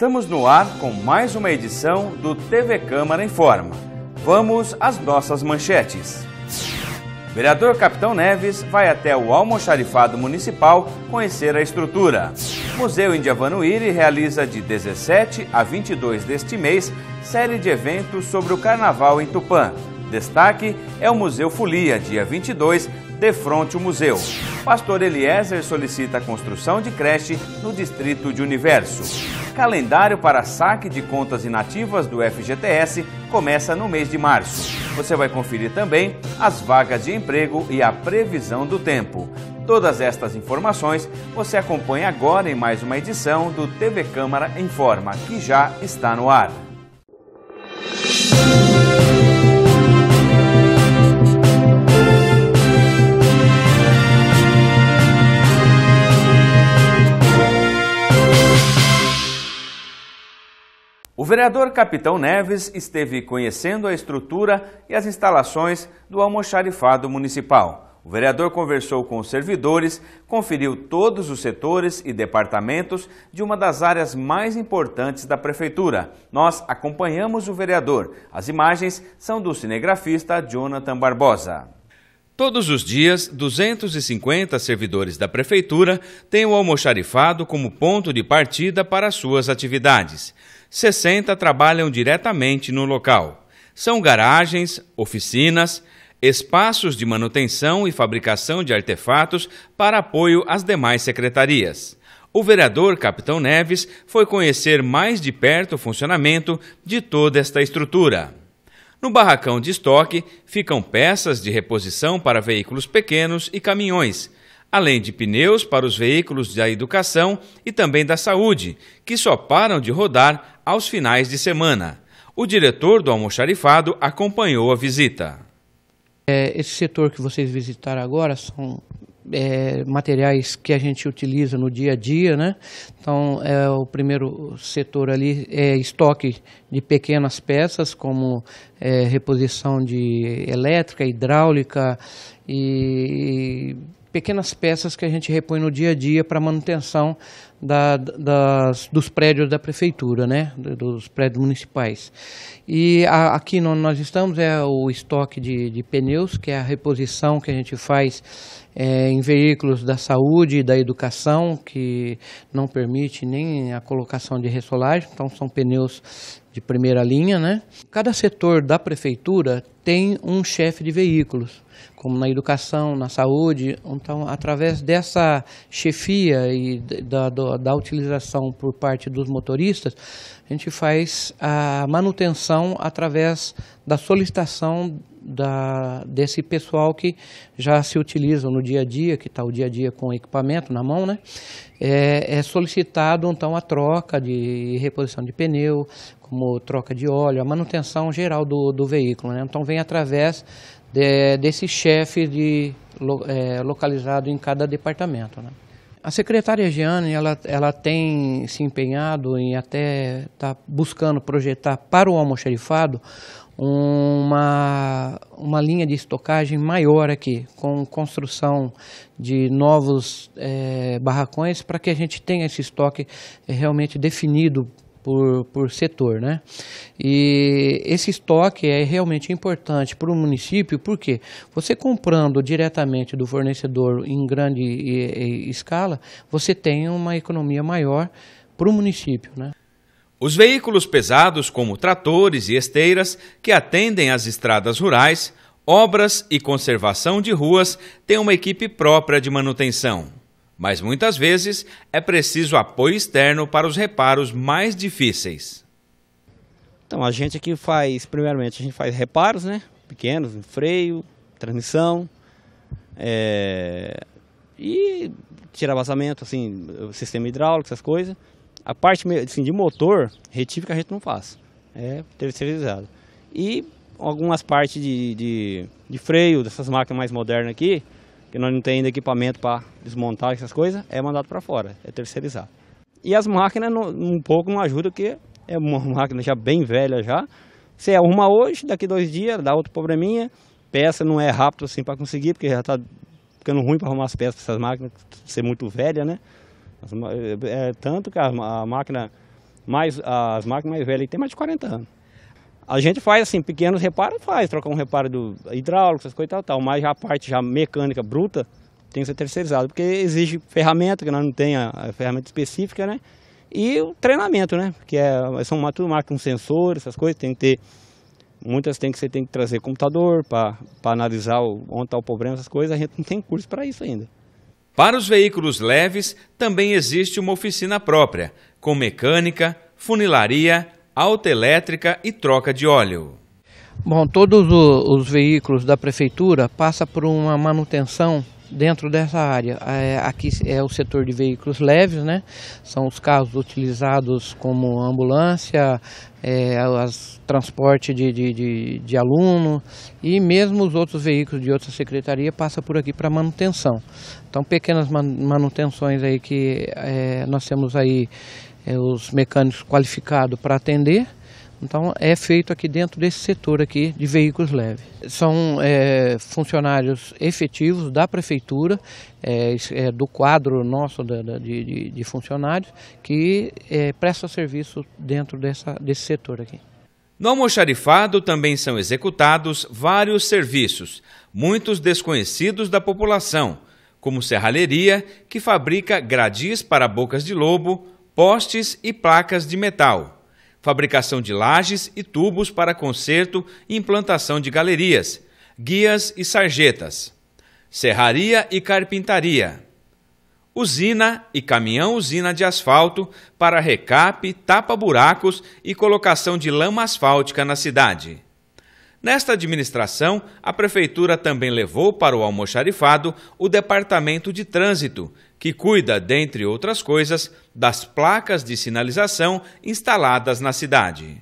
Estamos no ar com mais uma edição do TV Câmara Informa. Vamos às nossas manchetes. Vereador Capitão Neves vai até o almoxarifado municipal conhecer a estrutura. Museu Indiavanuíri realiza de 17 a 22 deste mês série de eventos sobre o carnaval em Tupã. Destaque é o Museu Folia, dia 22, de fronte o museu. Pastor Eliezer solicita a construção de creche no distrito de Universo. Calendário para saque de contas inativas do FGTS começa no mês de março. Você vai conferir também as vagas de emprego e a previsão do tempo. Todas estas informações você acompanha agora em mais uma edição do TV Câmara em Forma, que já está no ar. O vereador Capitão Neves esteve conhecendo a estrutura e as instalações do almoxarifado municipal. O vereador conversou com os servidores, conferiu todos os setores e departamentos de uma das áreas mais importantes da prefeitura. Nós acompanhamos o vereador. As imagens são do cinegrafista Jonathan Barbosa. Todos os dias, 250 servidores da prefeitura têm o almoxarifado como ponto de partida para suas atividades. 60 trabalham diretamente no local. São garagens, oficinas, espaços de manutenção e fabricação de artefatos para apoio às demais secretarias. O vereador Capitão Neves foi conhecer mais de perto o funcionamento de toda esta estrutura. No barracão de estoque ficam peças de reposição para veículos pequenos e caminhões, além de pneus para os veículos da educação e também da saúde, que só param de rodar aos finais de semana. O diretor do almoxarifado acompanhou a visita. É, esse setor que vocês visitaram agora são é, materiais que a gente utiliza no dia a dia, né? Então, é, o primeiro setor ali é estoque de pequenas peças, como é, reposição de elétrica, hidráulica e, e pequenas peças que a gente repõe no dia a dia para manutenção da, das, dos prédios da prefeitura, né? dos prédios municipais. E a, aqui onde nós estamos é o estoque de, de, pneus, que é a reposição que a gente faz é, em veículos da saúde e da educação, que não permite nem a colocação de ressolagem, então são pneus de primeira linha, né? Cada setor da prefeitura tem um chefe de veículos, como na educação, na saúde. Então, através dessa chefia e da, da, da utilização por parte dos motoristas, a gente faz a manutenção através da solicitação da, desse pessoal que já se utiliza no dia a dia, que está o dia a dia com equipamento na mão, né? É, é solicitado então a troca de reposição de pneu, como troca de óleo, a manutenção geral do, do veículo. Né? Então vem através de, desse chefe de, é, localizado em cada departamento. Né? A secretária Giane, ela, ela tem se empenhado em até estar tá buscando projetar para o almoxerifado uma, uma linha de estocagem maior aqui, com construção de novos é, barracões, para que a gente tenha esse estoque é, realmente definido por, por setor, né? E esse estoque é realmente importante para o município, porque você comprando diretamente do fornecedor em grande e, e, escala, você tem uma economia maior para o município, né? Os veículos pesados, como tratores e esteiras, que atendem às estradas rurais, obras e conservação de ruas, têm uma equipe própria de manutenção mas muitas vezes é preciso apoio externo para os reparos mais difíceis. Então, a gente aqui faz, primeiramente, a gente faz reparos, né? Pequenos, freio, transmissão, é... e tirar vazamento, assim, sistema hidráulico, essas coisas. A parte assim, de motor, retífica a gente não faz, é terceirizado. E algumas partes de, de, de freio dessas máquinas mais modernas aqui, que nós não temos ainda equipamento para desmontar essas coisas, é mandado para fora, é terceirizado. E as máquinas um pouco não ajudam, porque é uma máquina já bem velha já. Você arruma hoje, daqui dois dias, dá outro probleminha. Peça não é rápido assim para conseguir, porque já está ficando ruim para arrumar as peças para essas máquinas ser muito velha, né? É, é, tanto que a, a máquina mais, as máquinas mais velhas tem mais de 40 anos. A gente faz assim, pequenos reparos faz, trocar um reparo do hidráulico, essas coisas e tal, tal, mas já a parte já mecânica bruta tem que ser terceirizado, porque exige ferramenta, que nós não tem a, ferramenta específica, né? E o treinamento, né? Que é, são tudo marca com um sensor, essas coisas, tem que ter. Muitas tem que você tem que trazer computador para analisar o, onde está o problema, essas coisas, a gente não tem curso para isso ainda. Para os veículos leves, também existe uma oficina própria, com mecânica, funilaria, alta elétrica e troca de óleo. Bom, todos os veículos da prefeitura passam por uma manutenção dentro dessa área. É, aqui é o setor de veículos leves, né? São os carros utilizados como ambulância, é, as, transporte de, de, de, de, aluno e mesmo os outros veículos de outra secretaria passa por aqui para manutenção. Então pequenas manutenções aí que é, nós temos aí é, os mecânicos qualificados para atender. Então é feito aqui dentro desse setor aqui de veículos leves. São é, funcionários efetivos da prefeitura, é, é, do quadro nosso da, da, de, de, funcionários, que é, presta serviço dentro dessa, desse setor aqui. No almoxarifado também são executados vários serviços, muitos desconhecidos da população, como serralheria, que fabrica gradis para bocas de lobo, postes e placas de metal, fabricação de lajes e tubos para conserto e implantação de galerias, guias e sarjetas, serraria e carpintaria, usina e caminhão-usina de asfalto para recape, tapa-buracos e colocação de lama asfáltica na cidade. Nesta administração, a Prefeitura também levou para o almoxarifado o Departamento de Trânsito, que cuida, dentre outras coisas, das placas de sinalização instaladas na cidade.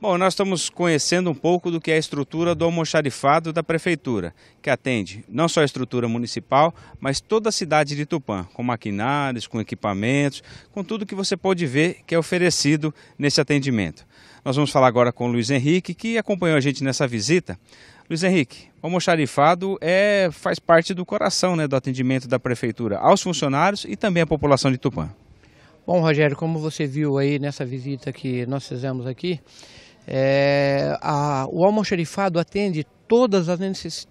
Bom, nós estamos conhecendo um pouco do que é a estrutura do almoxarifado da prefeitura, que atende não só a estrutura municipal, mas toda a cidade de Tupã, com maquinários, com equipamentos, com tudo que você pode ver que é oferecido nesse atendimento. Nós vamos falar agora com o Luiz Henrique, que acompanhou a gente nessa visita. Luiz Henrique, o almoxarifado é, faz parte do coração né, do atendimento da prefeitura aos funcionários e também à população de Tupã. Bom, Rogério, como você viu aí nessa visita que nós fizemos aqui, é, a, o almoxarifado atende todas as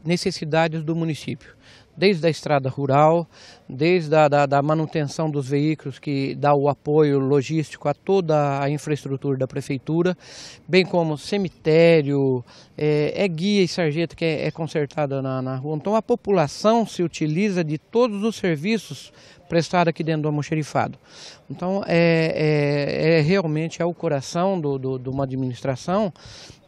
necessidades do município desde a estrada rural, desde a da, da manutenção dos veículos que dá o apoio logístico a toda a infraestrutura da prefeitura, bem como cemitério, é, é guia e sarjeta que é, é consertada na, na rua. Então a população se utiliza de todos os serviços prestado aqui dentro do almoxerifado. Então, é, é, é realmente é o coração do, do, de uma administração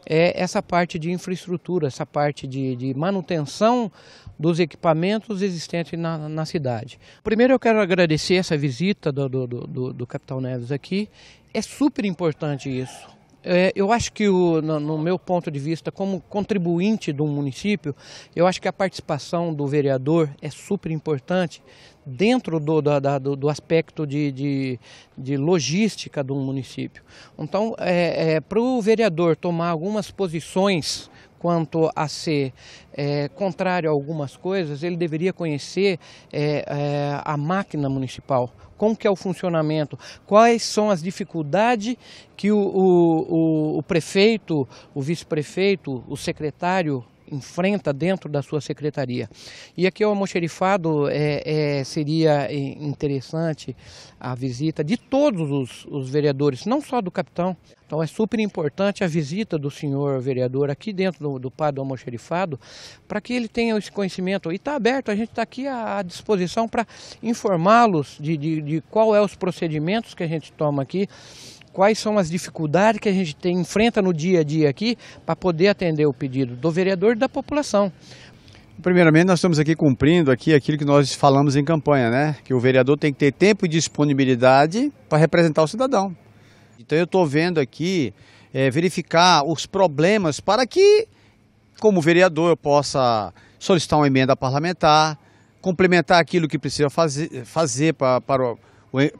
é essa parte de infraestrutura, essa parte de, de manutenção dos equipamentos existentes na, na, cidade. Primeiro eu quero agradecer essa visita do, do, do, do Capitão Neves aqui. É super importante isso. É, eu acho que, o, no, no, meu ponto de vista, como contribuinte de um município, eu acho que a participação do vereador é super importante dentro do, da, do, do aspecto de, de, de, logística do município. Então, é, é para o vereador tomar algumas posições quanto a ser é, contrário a algumas coisas, ele deveria conhecer é, é, a máquina municipal, como que é o funcionamento, quais são as dificuldades que o, o, o prefeito, o vice-prefeito, o secretário enfrenta dentro da sua secretaria. E aqui é o almoxerifado é, é, seria é, interessante a visita de todos os, os vereadores, não só do capitão. Então é super importante a visita do senhor vereador aqui dentro do, do PAD do Almoxerifado para que ele tenha esse conhecimento. E está aberto, a gente está aqui à, à disposição para informá-los de, de, de qual é os procedimentos que a gente toma aqui quais são as dificuldades que a gente tem, enfrenta no dia a dia aqui para poder atender o pedido do vereador e da população. Primeiramente, nós estamos aqui cumprindo aqui aquilo que nós falamos em campanha, né? Que o vereador tem que ter tempo e disponibilidade para representar o cidadão. Então eu estou vendo aqui é, verificar os problemas para que, como vereador, eu possa solicitar uma emenda parlamentar, complementar aquilo que precisa fazer, fazer para, para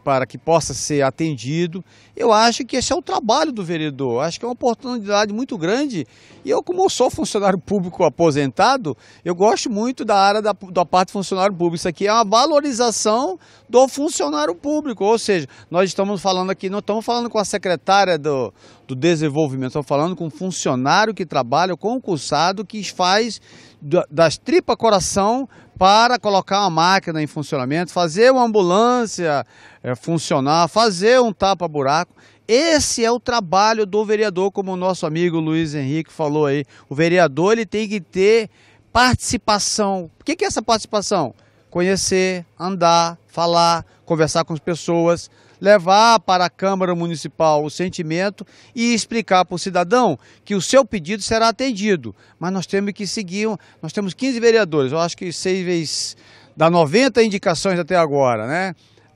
para que possa ser atendido. Eu acho que esse é o trabalho do vereador, acho que é uma oportunidade muito grande. E eu, como eu sou funcionário público aposentado, eu gosto muito da área da, da parte do funcionário público. Isso aqui é uma valorização do funcionário público, ou seja, nós estamos falando aqui, não estamos falando com a secretária do, do desenvolvimento, estamos falando com um funcionário que trabalha, concursado, que faz das tripas coração para colocar uma máquina em funcionamento, fazer uma ambulância é, funcionar, fazer um tapa-buraco. Esse é o trabalho do vereador, como o nosso amigo Luiz Henrique falou aí. O vereador ele tem que ter participação. O que é essa participação? Conhecer, andar, falar, conversar com as pessoas, levar para a Câmara Municipal o sentimento e explicar para o cidadão que o seu pedido será atendido. Mas nós temos que seguir, nós temos 15 vereadores, eu acho que seis vezes, dá 90 indicações até agora, né?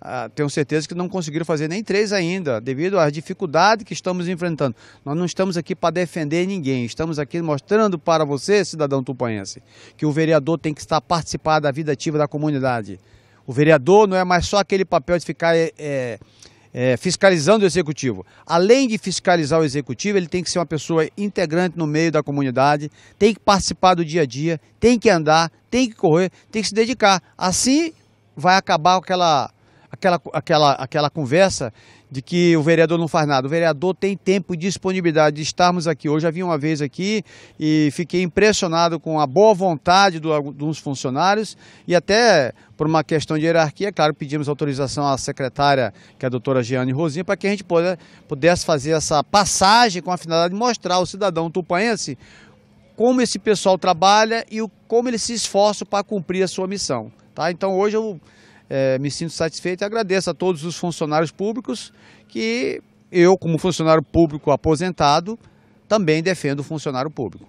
Ah, tenho certeza que não conseguiram fazer nem três ainda, devido às dificuldades que estamos enfrentando. Nós não estamos aqui para defender ninguém, estamos aqui mostrando para você, cidadão tupanense, que o vereador tem que estar participar da vida ativa da comunidade. O vereador não é mais só aquele papel de ficar é, é, é, fiscalizando o executivo. Além de fiscalizar o executivo, ele tem que ser uma pessoa integrante no meio da comunidade, tem que participar do dia a dia, tem que andar, tem que correr, tem que se dedicar. Assim vai acabar aquela, aquela, aquela, aquela conversa de que o vereador não faz nada. O vereador tem tempo e disponibilidade de estarmos aqui. Hoje já vim uma vez aqui e fiquei impressionado com a boa vontade do, dos funcionários e até por uma questão de hierarquia, claro, pedimos autorização à secretária, que é a doutora Giane Rosinha, para que a gente pudesse fazer essa passagem com a finalidade de mostrar ao cidadão tupanense como esse pessoal trabalha e como ele se esforça para cumprir a sua missão. Tá? Então hoje eu é, me sinto satisfeito e agradeço a todos os funcionários públicos que eu, como funcionário público aposentado, também defendo o funcionário público.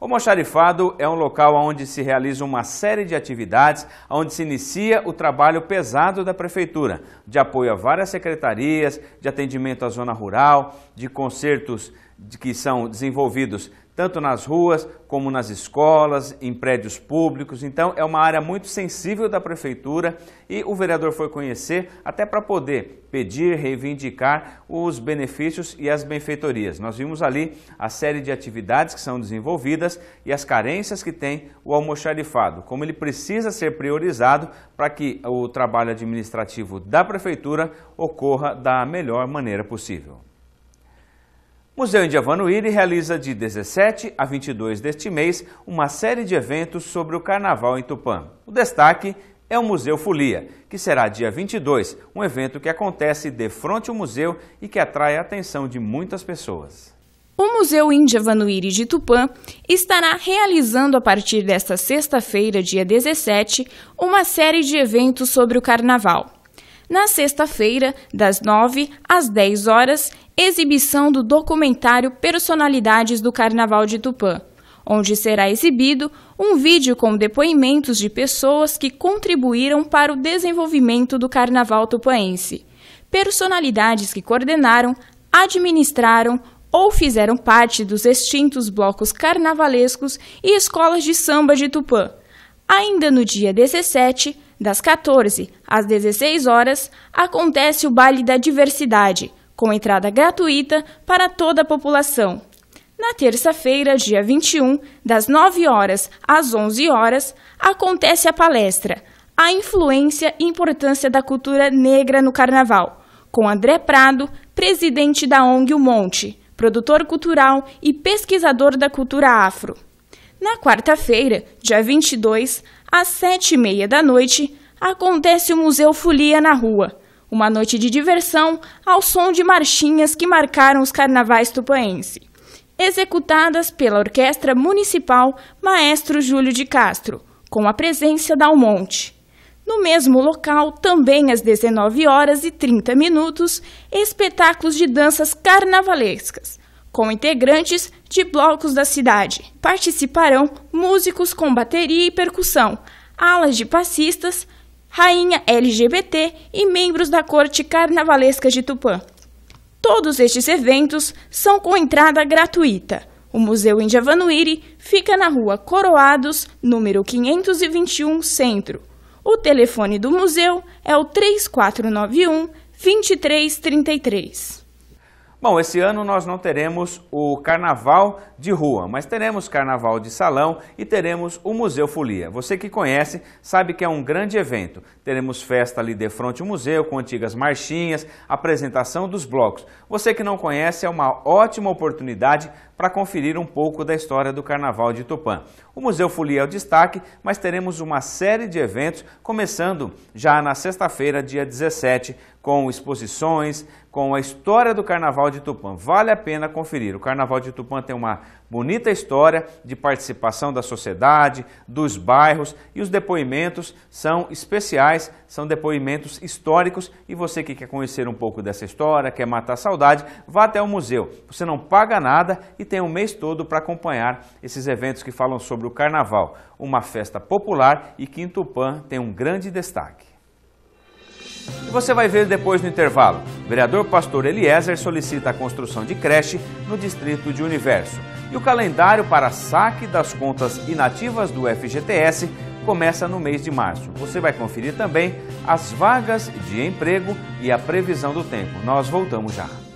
O Mocharifado é um local onde se realiza uma série de atividades, onde se inicia o trabalho pesado da Prefeitura, de apoio a várias secretarias, de atendimento à zona rural, de concertos que são desenvolvidos tanto nas ruas como nas escolas, em prédios públicos. Então é uma área muito sensível da prefeitura e o vereador foi conhecer até para poder pedir, reivindicar os benefícios e as benfeitorias. Nós vimos ali a série de atividades que são desenvolvidas e as carências que tem o almoxarifado, como ele precisa ser priorizado para que o trabalho administrativo da prefeitura ocorra da melhor maneira possível. Museu Indiavano Iri realiza de 17 a 22 deste mês uma série de eventos sobre o Carnaval em Tupã. O destaque é o Museu Folia, que será dia 22, um evento que acontece de frente ao museu e que atrai a atenção de muitas pessoas. O Museu Índia Vanuiri de Tupã estará realizando a partir desta sexta-feira, dia 17, uma série de eventos sobre o carnaval. Na sexta-feira, das 9 às 10 horas, exibição do documentário Personalidades do Carnaval de Tupã, onde será exibido um vídeo com depoimentos de pessoas que contribuíram para o desenvolvimento do carnaval tupaense, personalidades que coordenaram, administraram ou fizeram parte dos extintos blocos carnavalescos e escolas de samba de Tupã. Ainda no dia 17, das 14 às 16 horas, acontece o Baile da Diversidade, com entrada gratuita para toda a população. Na terça-feira, dia 21, das 9 horas às 11 horas, acontece a palestra A Influência e Importância da Cultura Negra no Carnaval, com André Prado, presidente da ONG O Monte, produtor cultural e pesquisador da cultura afro. Na quarta-feira, dia 22, às 7h30 da noite, acontece o Museu Folia na Rua, uma noite de diversão ao som de marchinhas que marcaram os carnavais tupaense, executadas pela Orquestra Municipal Maestro Júlio de Castro, com a presença da Almonte. No mesmo local, também às 19 horas e 30 minutos, espetáculos de danças carnavalescas, com integrantes de blocos da cidade. Participarão músicos com bateria e percussão, alas de passistas, rainha LGBT e membros da corte carnavalesca de Tupã. Todos estes eventos são com entrada gratuita. O Museu Índia fica na rua Coroados, número 521 Centro. O telefone do museu é o 3491 2333. Bom, esse ano nós não teremos o carnaval de rua, mas teremos carnaval de salão e teremos o Museu Folia. Você que conhece sabe que é um grande evento. Teremos festa ali de frente ao museu, com antigas marchinhas, apresentação dos blocos. Você que não conhece, é uma ótima oportunidade para conferir um pouco da história do Carnaval de Tupã. O Museu Folia é o destaque, mas teremos uma série de eventos, começando já na sexta-feira, dia 17, com exposições, com a história do Carnaval de Tupã. Vale a pena conferir. O Carnaval de Tupã tem uma Bonita história de participação da sociedade, dos bairros e os depoimentos são especiais, são depoimentos históricos e você que quer conhecer um pouco dessa história, quer matar saudade, vá até o museu. Você não paga nada e tem um mês todo para acompanhar esses eventos que falam sobre o carnaval, uma festa popular e que em Tupã tem um grande destaque. E você vai ver depois no intervalo. vereador Pastor Eliezer solicita a construção de creche no distrito de Universo. E o calendário para saque das contas inativas do FGTS começa no mês de março. Você vai conferir também as vagas de emprego e a previsão do tempo. Nós voltamos já.